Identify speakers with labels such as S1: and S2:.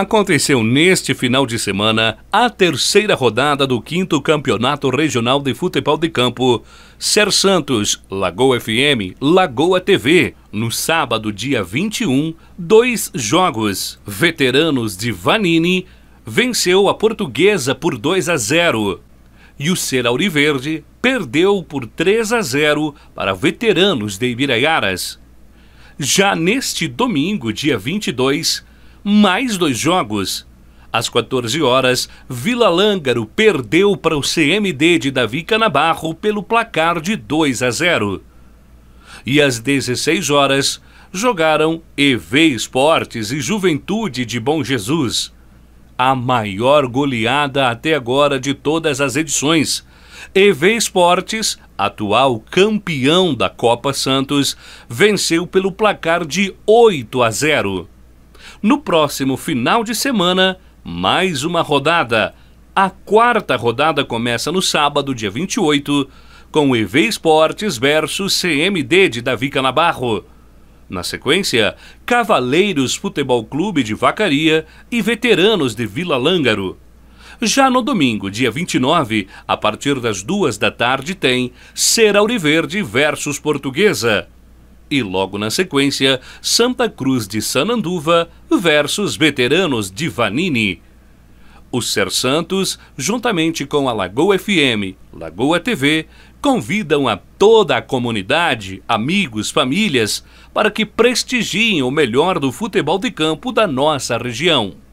S1: aconteceu neste final de semana a terceira rodada do 5 Campeonato Regional de Futebol de Campo Ser Santos, Lagoa FM, Lagoa TV. No sábado, dia 21, dois jogos. Veteranos de Vanini venceu a Portuguesa por 2 a 0 e o Ser Auriverde perdeu por 3 a 0 para Veteranos de Ibiraiaras. Já neste domingo, dia 22, mais dois jogos. Às 14 horas, Vila Lângaro perdeu para o CMD de Davi Canabarro pelo placar de 2 a 0. E às 16 horas, jogaram EV Esportes e Juventude de Bom Jesus. A maior goleada até agora de todas as edições. EV Esportes, atual campeão da Copa Santos, venceu pelo placar de 8 a 0. No próximo final de semana, mais uma rodada. A quarta rodada começa no sábado, dia 28, com o EV Esportes versus CMD de Davi Canabarro. Na sequência, Cavaleiros Futebol Clube de Vacaria e Veteranos de Vila Lângaro. Já no domingo, dia 29, a partir das duas da tarde, tem Ser Auriverde versus Portuguesa e, logo na sequência, Santa Cruz de Sananduva versus Veteranos de Vanini. O Ser Santos, juntamente com a Lagoa FM, Lagoa TV, convidam a toda a comunidade, amigos, famílias, para que prestigiem o melhor do futebol de campo da nossa região.